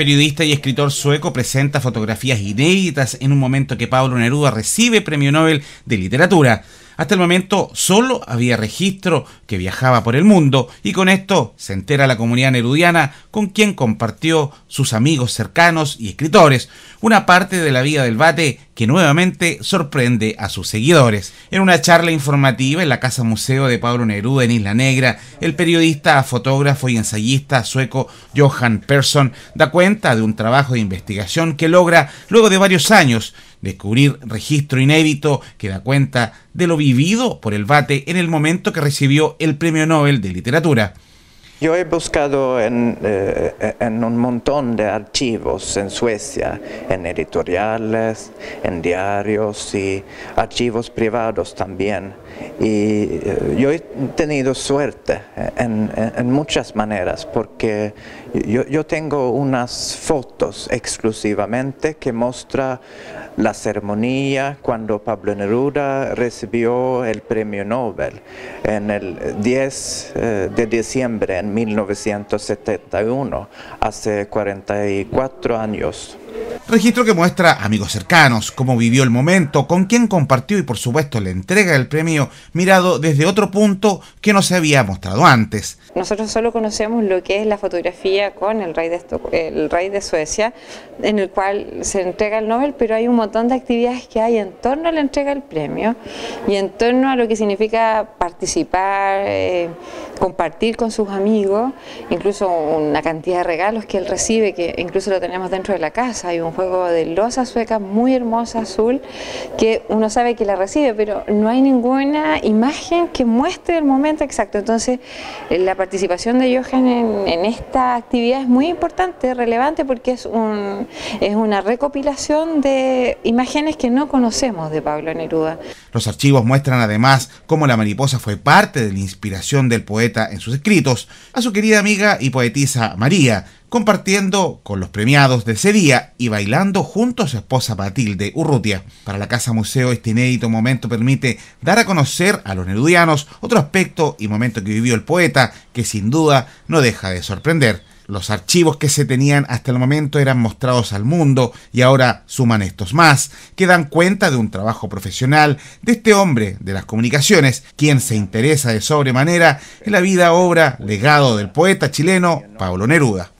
Periodista y escritor sueco presenta fotografías inéditas en un momento que Pablo Neruda recibe Premio Nobel de Literatura. Hasta el momento solo había registro que viajaba por el mundo y con esto se entera la comunidad nerudiana con quien compartió sus amigos cercanos y escritores, una parte de la vida del bate que nuevamente sorprende a sus seguidores. En una charla informativa en la Casa Museo de Pablo Neruda en Isla Negra, el periodista, fotógrafo y ensayista sueco Johan Persson da cuenta de un trabajo de investigación que logra luego de varios años descubrir registro inédito que da cuenta de lo vivido por el Bate en el momento que recibió el Premio Nobel de Literatura. Yo he buscado eh, en, un montón de archivos en Suecia, en editoriales, en diarios y archivos privados también. Y eh, yo he tenido suerte en, muchas maneras porque yo, tengo unas fotos exclusivamente que muestra la ceremonia cuando Pablo Neruda recibió el premio Nobel en el 10 eh, de diciembre 1971, hace 44 años. Registro que muestra amigos cercanos, cómo vivió el momento, con quién compartió y por supuesto la entrega del premio mirado desde otro punto que no se había mostrado antes. Nosotros solo conocemos lo que es la fotografía con el rey de, Suecia, en el cual se entrega el Nobel, pero hay un montón de actividades que hay en torno a la entrega del premio y en torno a lo que significa participar, eh, compartir con sus amigos, incluso una cantidad de regalos que él recibe, que incluso lo tenemos dentro de la casa un juego de losa sueca muy hermosa, azul, que uno sabe que la recibe, pero no hay ninguna imagen que muestre el momento exacto. Entonces, eh, la participación de Johan en, esta actividad es muy importante, relevante, porque es, un, es una recopilación de imágenes que no conocemos de Pablo Neruda. Los archivos muestran además cómo la mariposa fue parte de la inspiración del poeta en sus escritos, a su querida amiga y poetisa María, compartiendo con los premiados de ese día y bailando junto a su esposa Matilde Urrutia. Para la Casa Museo este inédito momento permite dar a conocer a los nerudianos otro aspecto y momento que vivió el poeta que sin duda no deja de sorprender. Los archivos que se tenían hasta el momento eran mostrados al mundo y ahora suman estos más, que dan cuenta de un trabajo profesional de este hombre de las comunicaciones, quien se interesa de sobremanera en la vida, obra, legado del poeta chileno Pablo Neruda.